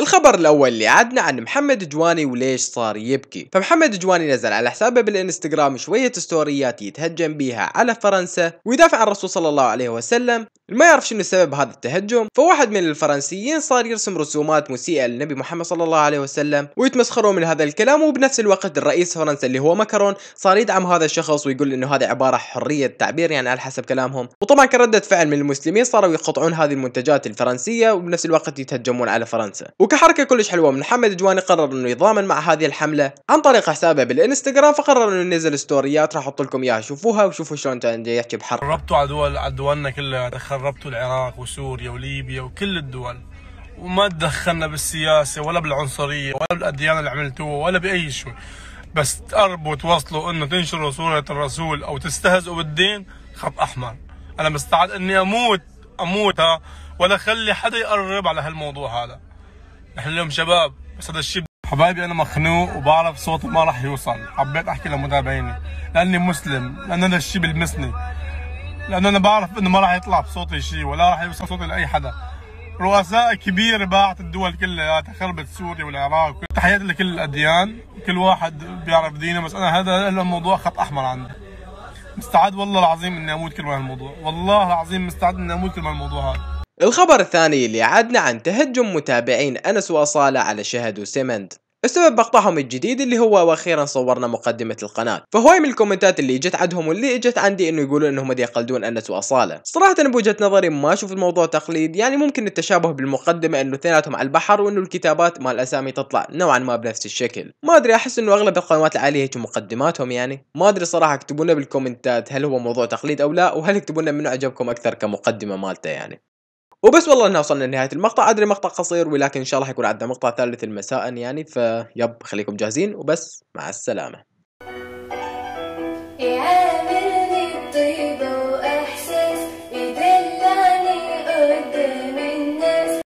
الخبر الاول اللي عدنا عن محمد جواني وليش صار يبكي فمحمد جواني نزل على حسابه بالانستغرام شويه ستوريات يتهجم بيها على فرنسا ويدافع عن الرسول صلى الله عليه وسلم ما يعرف شنو سبب هذا التهجم فواحد من الفرنسيين صار يرسم رسومات مسيئه للنبي محمد صلى الله عليه وسلم ويتمسخرون من هذا الكلام وبنفس الوقت الرئيس فرنسا اللي هو ماكرون صار يدعم هذا الشخص ويقول انه هذا عباره حريه تعبير يعني على حسب كلامهم وطبعا كرده فعل من المسلمين صاروا يقطعون هذه المنتجات الفرنسيه وبنفس الوقت يتهجمون على فرنسا وكحركة كلش حلوة من محمد جواني قرر انه يضامن مع هذه الحملة عن طريق حسابه بالانستغرام فقرر انه ينزل ستوريات راح احط لكم اياها شوفوها وشوفوا شلون كان يحكي بحرب خربتوا على دول على دولنا كلها خربتوا العراق وسوريا وليبيا وكل الدول وما تدخلنا بالسياسة ولا بالعنصرية ولا بالأديان اللي عملتوها ولا بأي شيء بس تقربوا توصلوا انه تنشروا صورة الرسول او تستهزئوا بالدين خط احمر انا مستعد اني اموت اموت ولا خلي حدا يقرب على هالموضوع هذا اليوم شباب بس هذا الشيء حبايبي انا مخنوق وبعرف صوتي ما راح يوصل حبيت احكي لمتابعيني لاني مسلم لان هذا الشيء بلمسني لانه انا بعرف انه ما راح يطلع بصوتي شيء ولا راح يوصل صوتي لاي حدا رؤساء كبير باعت الدول كلها خربت سوريا والعراق تحياتي لكل الاديان كل واحد بيعرف دينه بس انا هذا الموضوع خط احمر عندي مستعد والله العظيم اني اموت كرمال هالموضوع والله العظيم مستعد اني اموت كرمال الموضوع هذا الخبر الثاني اللي عدنا عن تهجم متابعين أنس وأصالة على شهد وسيمنت السبب بقطعهم الجديد اللي هو واخيرا صورنا مقدمه القناه فهواي من الكومنتات اللي اجت عندهم واللي اجت عندي انه يقولون انهم يقلدون انس واصاله صراحه بوجهه نظري ما اشوف الموضوع تقليد يعني ممكن التشابه بالمقدمه انه اثنيناتهم على البحر وانه الكتابات مال الاسامي تطلع نوعا ما بنفس الشكل ما ادري احس انه اغلب القنوات العاليه هيك مقدماتهم يعني ما ادري صراحه اكتبونا بالكومنتات هل هو موضوع تقليد او لا وهل اكتبونا منو عجبكم اكثر كمقدمه مالته يعني وبس والله انه وصلنا لنهايه المقطع ادري مقطع قصير ولكن ان شاء الله حيكون عندنا مقطع ثالث المساء يعني فيب خليكم جاهزين وبس مع السلامه